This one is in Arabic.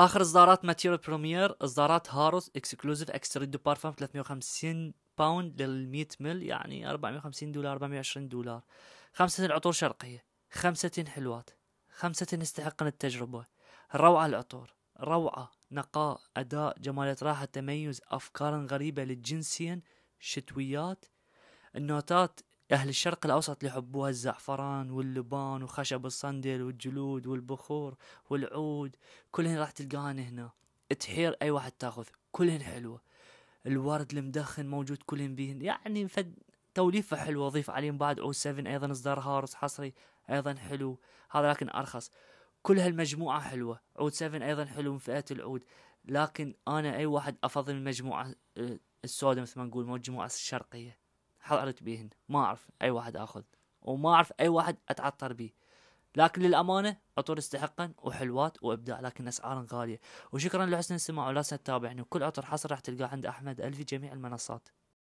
اخر اصدارات ماتيريال بريمير اصدارات هاروس اكسكلوزيف اكسترا دو بارفان 350 باوند لل 100 مل يعني 450 دولار 420 دولار خمسة العطور شرقية خمسة حلوات خمسة يستحقن التجربة روعة العطور روعة نقاء أداء جمالية راحة تميز أفكار غريبة للجنسين شتويات النوتات أهل الشرق الأوسط اللي يحبوها الزعفران واللبان وخشب الصندل والجلود والبخور والعود كلهن راح تلقاهن هنا تحير أي واحد تاخذ كلهن حلوة الورد المدخن موجود كلهن بيهن يعني فد توليفه حلوة ضيف عليهم بعد أو 7 أيضا إصدار هارس حصري أيضا حلو هذا لكن أرخص كل هالمجموعة حلوة عود 7 أيضا حلو من فئة العود لكن أنا أي واحد أفضل المجموعة آه، السوداء مثل ما نقول مو الشرقية حضرت بيهن ما أعرف أي واحد آخذ وما أعرف أي واحد أتعطر بيه لكن للأمانة عطور استحقا وحلوات وإبداع لكن أسعارا غالية وشكرا لحسن السماع ولا تتابعني وكل عطر حصر راح تلقاه عند أحمد ألفي جميع المنصات